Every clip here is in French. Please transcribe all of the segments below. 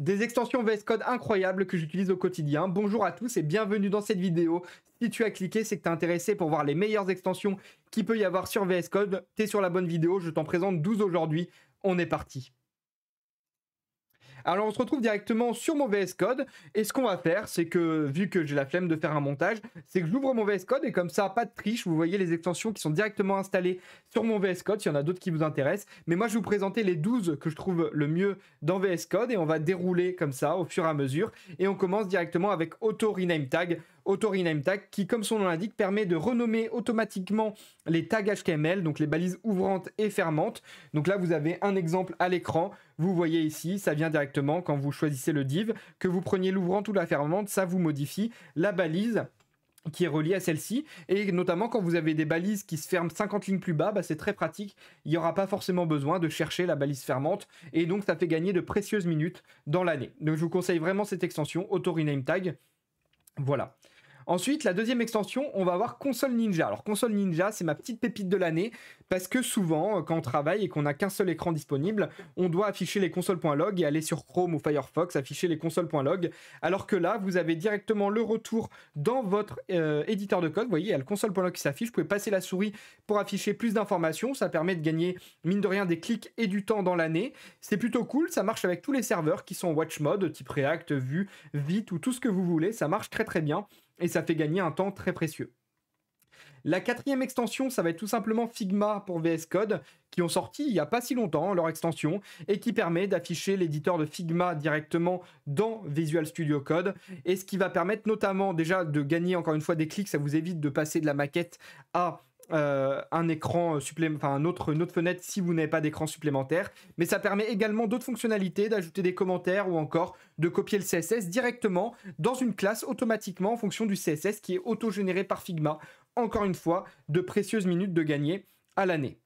Des extensions VS Code incroyables que j'utilise au quotidien. Bonjour à tous et bienvenue dans cette vidéo. Si tu as cliqué, c'est que es intéressé pour voir les meilleures extensions qu'il peut y avoir sur VS Code. Tu es sur la bonne vidéo, je t'en présente 12 aujourd'hui. On est parti. Alors on se retrouve directement sur mon VS Code et ce qu'on va faire, c'est que vu que j'ai la flemme de faire un montage, c'est que j'ouvre mon VS Code et comme ça, pas de triche, vous voyez les extensions qui sont directement installées sur mon VS Code, s'il y en a d'autres qui vous intéressent. Mais moi je vais vous présenter les 12 que je trouve le mieux dans VS Code et on va dérouler comme ça au fur et à mesure. Et on commence directement avec Auto Rename Tag. Autoriname Tag, qui, comme son nom l'indique, permet de renommer automatiquement les tags HTML, donc les balises ouvrantes et fermantes. Donc là, vous avez un exemple à l'écran. Vous voyez ici, ça vient directement quand vous choisissez le div. Que vous preniez l'ouvrante ou la fermante, ça vous modifie la balise qui est reliée à celle-ci. Et notamment quand vous avez des balises qui se ferment 50 lignes plus bas, bah, c'est très pratique. Il n'y aura pas forcément besoin de chercher la balise fermante. Et donc ça fait gagner de précieuses minutes dans l'année. Donc je vous conseille vraiment cette extension, rename Tag. Voilà. Ensuite, la deuxième extension, on va avoir Console Ninja. Alors, Console Ninja, c'est ma petite pépite de l'année parce que souvent, euh, quand on travaille et qu'on n'a qu'un seul écran disponible, on doit afficher les consoles.log et aller sur Chrome ou Firefox, afficher les consoles.log. Alors que là, vous avez directement le retour dans votre euh, éditeur de code. Vous voyez, il y a le console.log qui s'affiche. Vous pouvez passer la souris pour afficher plus d'informations. Ça permet de gagner, mine de rien, des clics et du temps dans l'année. C'est plutôt cool. Ça marche avec tous les serveurs qui sont en watch mode, type React, Vue, Vite ou tout ce que vous voulez. Ça marche très très bien et ça fait gagner un temps très précieux. La quatrième extension, ça va être tout simplement Figma pour VS Code, qui ont sorti il n'y a pas si longtemps hein, leur extension, et qui permet d'afficher l'éditeur de Figma directement dans Visual Studio Code, et ce qui va permettre notamment déjà de gagner encore une fois des clics, ça vous évite de passer de la maquette à euh, un écran euh, supplémentaire, un autre, une autre fenêtre si vous n'avez pas d'écran supplémentaire. Mais ça permet également d'autres fonctionnalités, d'ajouter des commentaires ou encore de copier le CSS directement dans une classe automatiquement en fonction du CSS qui est auto-généré par Figma. Encore une fois, de précieuses minutes de gagner à l'année.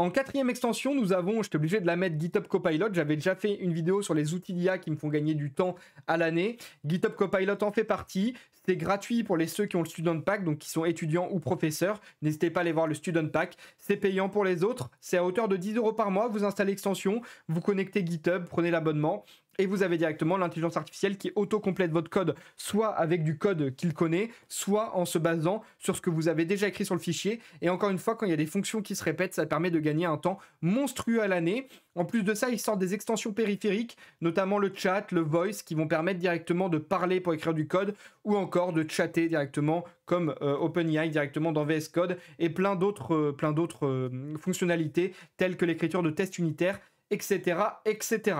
En quatrième extension, nous avons, j'étais obligé de la mettre, GitHub Copilot. J'avais déjà fait une vidéo sur les outils d'IA qui me font gagner du temps à l'année. GitHub Copilot en fait partie. C'est gratuit pour les ceux qui ont le Student Pack, donc qui sont étudiants ou professeurs. N'hésitez pas à aller voir le Student Pack. C'est payant pour les autres. C'est à hauteur de 10 euros par mois. Vous installez l'extension, vous connectez GitHub, prenez l'abonnement et vous avez directement l'intelligence artificielle qui auto-complète votre code, soit avec du code qu'il connaît, soit en se basant sur ce que vous avez déjà écrit sur le fichier. Et encore une fois, quand il y a des fonctions qui se répètent, ça permet de gagner un temps monstrueux à l'année. En plus de ça, il sort des extensions périphériques, notamment le chat, le voice, qui vont permettre directement de parler pour écrire du code, ou encore de chatter directement comme euh, OpenAI directement dans VS Code, et plein d'autres euh, plein d'autres euh, fonctionnalités telles que l'écriture de tests unitaires, etc., etc.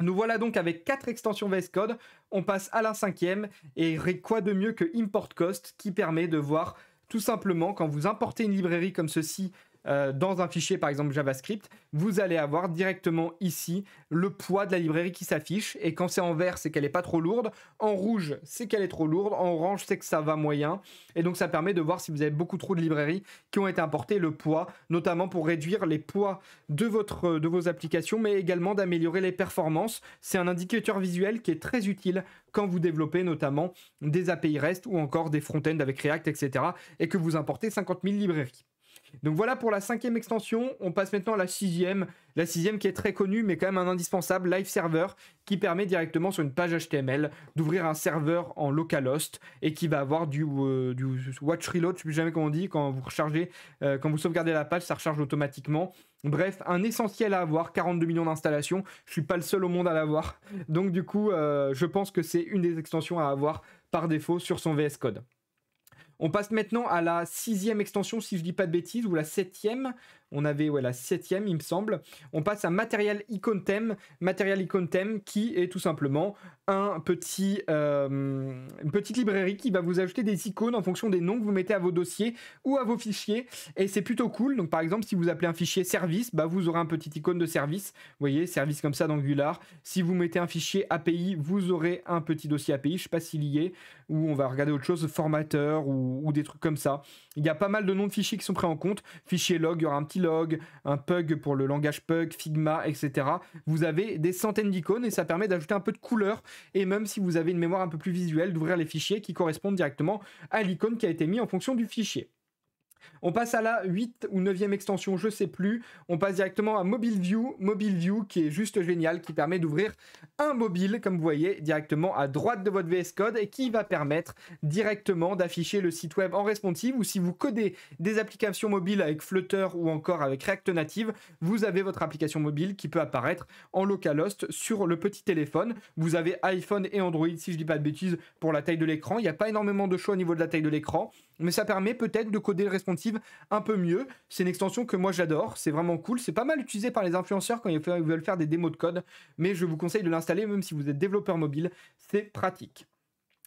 Nous voilà donc avec quatre extensions VS Code. On passe à la cinquième et quoi de mieux que Import Cost qui permet de voir tout simplement quand vous importez une librairie comme ceci euh, dans un fichier par exemple JavaScript, vous allez avoir directement ici le poids de la librairie qui s'affiche. Et quand c'est en vert, c'est qu'elle n'est pas trop lourde. En rouge, c'est qu'elle est trop lourde. En orange, c'est que ça va moyen. Et donc ça permet de voir si vous avez beaucoup trop de librairies qui ont été importées, le poids, notamment pour réduire les poids de, votre, de vos applications, mais également d'améliorer les performances. C'est un indicateur visuel qui est très utile quand vous développez notamment des API REST ou encore des front-end avec React, etc. et que vous importez 50 000 librairies. Donc voilà pour la cinquième extension. On passe maintenant à la sixième. La sixième qui est très connue, mais quand même un indispensable, Live Server, qui permet directement sur une page HTML d'ouvrir un serveur en localhost et qui va avoir du, euh, du watch reload, je ne sais plus jamais comment on dit, quand vous rechargez, euh, quand vous sauvegardez la page, ça recharge automatiquement. Bref, un essentiel à avoir, 42 millions d'installations. Je suis pas le seul au monde à l'avoir. Donc du coup, euh, je pense que c'est une des extensions à avoir par défaut sur son VS Code. On passe maintenant à la sixième extension, si je dis pas de bêtises, ou la septième, on avait la septième, il me semble. On passe à Material Icon Theme. Material Icon Theme qui est tout simplement un petit, euh, une petite librairie qui va vous ajouter des icônes en fonction des noms que vous mettez à vos dossiers ou à vos fichiers. Et c'est plutôt cool. Donc par exemple, si vous appelez un fichier service, bah, vous aurez un petit icône de service. Vous voyez, service comme ça d'Angular. Si vous mettez un fichier API, vous aurez un petit dossier API. Je ne sais pas s'il y est, ou on va regarder autre chose, formateur ou, ou des trucs comme ça. Il y a pas mal de noms de fichiers qui sont pris en compte. Fichier log, il y aura un petit un Pug pour le langage Pug, Figma, etc. Vous avez des centaines d'icônes et ça permet d'ajouter un peu de couleur et même si vous avez une mémoire un peu plus visuelle, d'ouvrir les fichiers qui correspondent directement à l'icône qui a été mise en fonction du fichier. On passe à la 8 ou 9e extension, je sais plus. On passe directement à Mobile View. Mobile View qui est juste génial, qui permet d'ouvrir un mobile, comme vous voyez, directement à droite de votre VS Code et qui va permettre directement d'afficher le site web en responsive ou si vous codez des applications mobiles avec Flutter ou encore avec React Native, vous avez votre application mobile qui peut apparaître en localhost sur le petit téléphone. Vous avez iPhone et Android, si je dis pas de bêtises, pour la taille de l'écran. Il n'y a pas énormément de choix au niveau de la taille de l'écran, mais ça permet peut-être de coder le responsive un peu mieux. C'est une extension que moi j'adore, c'est vraiment cool. C'est pas mal utilisé par les influenceurs quand ils veulent faire des démos de code, mais je vous conseille de l'installer même si vous êtes développeur mobile, c'est pratique.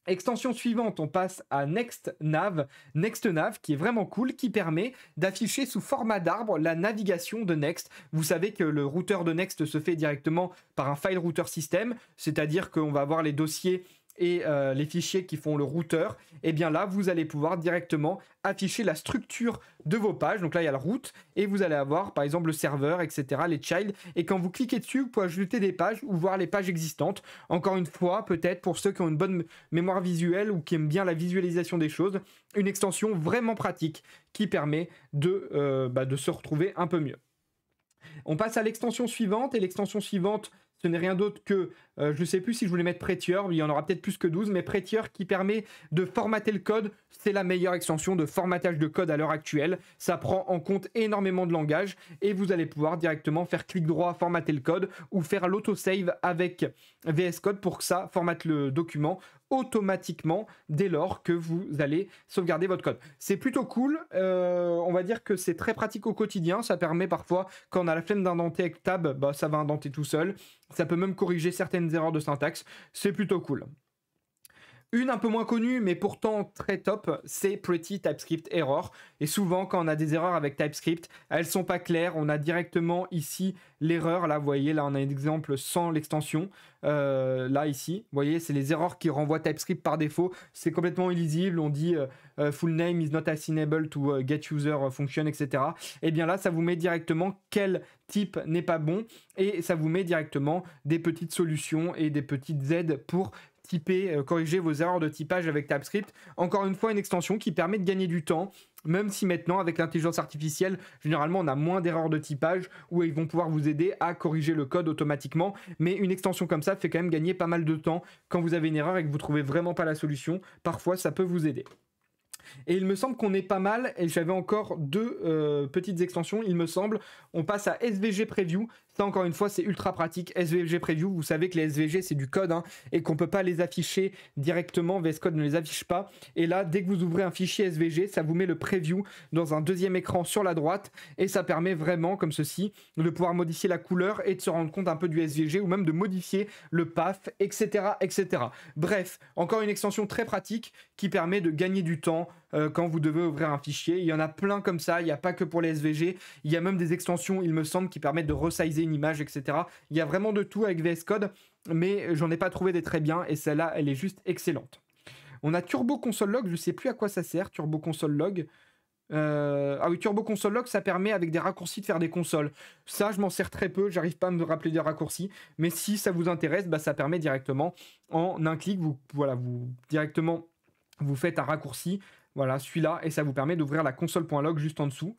Extension suivante, on passe à next nav next nav qui est vraiment cool, qui permet d'afficher sous format d'arbre la navigation de Next. Vous savez que le routeur de Next se fait directement par un file router système c'est-à-dire qu'on va avoir les dossiers et euh, les fichiers qui font le routeur, et eh bien là, vous allez pouvoir directement afficher la structure de vos pages. Donc là, il y a le route. et vous allez avoir, par exemple, le serveur, etc., les child. Et quand vous cliquez dessus, vous pouvez ajouter des pages ou voir les pages existantes. Encore une fois, peut-être pour ceux qui ont une bonne mémoire visuelle ou qui aiment bien la visualisation des choses, une extension vraiment pratique qui permet de, euh, bah, de se retrouver un peu mieux. On passe à l'extension suivante et l'extension suivante, ce n'est rien d'autre que, euh, je ne sais plus si je voulais mettre Prettier, il y en aura peut-être plus que 12, mais Prettier qui permet de formater le code, c'est la meilleure extension de formatage de code à l'heure actuelle. Ça prend en compte énormément de langage et vous allez pouvoir directement faire clic droit, formater le code ou faire l'autosave avec VS Code pour que ça formate le document automatiquement dès lors que vous allez sauvegarder votre code. C'est plutôt cool, euh, on va dire que c'est très pratique au quotidien, ça permet parfois quand on a la flemme d'indenter avec tab, bah, ça va indenter tout seul, ça peut même corriger certaines erreurs de syntaxe, c'est plutôt cool. Une un peu moins connue, mais pourtant très top, c'est Pretty TypeScript Error. Et souvent, quand on a des erreurs avec TypeScript, elles sont pas claires. On a directement ici l'erreur. Là, vous voyez, là, on a un exemple sans l'extension. Euh, là, ici, vous voyez, c'est les erreurs qui renvoient TypeScript par défaut. C'est complètement illisible. On dit euh, euh, full name is not assignable to get user function, etc. Et eh bien là, ça vous met directement quel type n'est pas bon et ça vous met directement des petites solutions et des petites aides pour euh, corriger vos erreurs de typage avec Tabscript. Encore une fois, une extension qui permet de gagner du temps, même si maintenant, avec l'intelligence artificielle, généralement, on a moins d'erreurs de typage où ils vont pouvoir vous aider à corriger le code automatiquement. Mais une extension comme ça fait quand même gagner pas mal de temps quand vous avez une erreur et que vous trouvez vraiment pas la solution. Parfois, ça peut vous aider. Et il me semble qu'on est pas mal, et j'avais encore deux euh, petites extensions, il me semble. On passe à SVG Preview encore une fois, c'est ultra pratique. SVG Preview, vous savez que les SVG, c'est du code hein, et qu'on peut pas les afficher directement. VS Code ne les affiche pas. Et là, dès que vous ouvrez un fichier SVG, ça vous met le preview dans un deuxième écran sur la droite et ça permet vraiment, comme ceci, de pouvoir modifier la couleur et de se rendre compte un peu du SVG ou même de modifier le PAF, etc. etc. Bref, encore une extension très pratique qui permet de gagner du temps euh, quand vous devez ouvrir un fichier. Il y en a plein comme ça, il n'y a pas que pour les SVG, il y a même des extensions, il me semble, qui permettent de resizer image, etc. Il y a vraiment de tout avec VS Code, mais j'en ai pas trouvé des très bien et celle-là, elle est juste excellente. On a Turbo Console Log, je sais plus à quoi ça sert, Turbo Console Log. Euh, ah oui, Turbo Console Log, ça permet avec des raccourcis de faire des consoles. Ça, je m'en sers très peu, j'arrive pas à me rappeler des raccourcis. Mais si ça vous intéresse, bah, ça permet directement en un clic, vous, voilà, vous directement vous faites un raccourci, voilà celui-là, et ça vous permet d'ouvrir la console.log juste en dessous.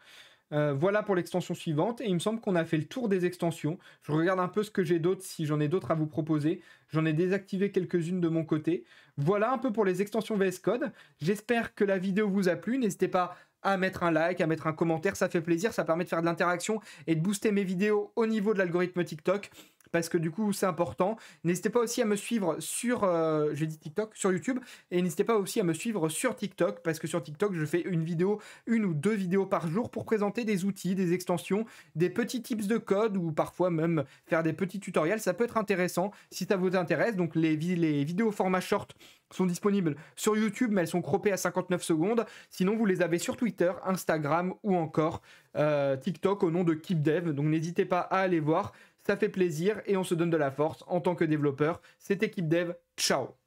Euh, voilà pour l'extension suivante. Et il me semble qu'on a fait le tour des extensions. Je regarde un peu ce que j'ai d'autres, si j'en ai d'autres à vous proposer. J'en ai désactivé quelques-unes de mon côté. Voilà un peu pour les extensions VS Code. J'espère que la vidéo vous a plu. N'hésitez pas à mettre un like, à mettre un commentaire, ça fait plaisir, ça permet de faire de l'interaction et de booster mes vidéos au niveau de l'algorithme TikTok parce que du coup, c'est important. N'hésitez pas aussi à me suivre sur, euh, j'ai TikTok, sur YouTube, et n'hésitez pas aussi à me suivre sur TikTok, parce que sur TikTok, je fais une vidéo, une ou deux vidéos par jour pour présenter des outils, des extensions, des petits tips de code, ou parfois même faire des petits tutoriels. Ça peut être intéressant si ça vous intéresse. Donc, les, vidéos format short sont disponibles sur YouTube, mais elles sont croppées à 59 secondes. Sinon, vous les avez sur Twitter, Instagram ou encore euh, TikTok au nom de KeepDev. Donc, n'hésitez pas à aller voir ça fait plaisir et on se donne de la force en tant que développeur. Cette équipe dev, ciao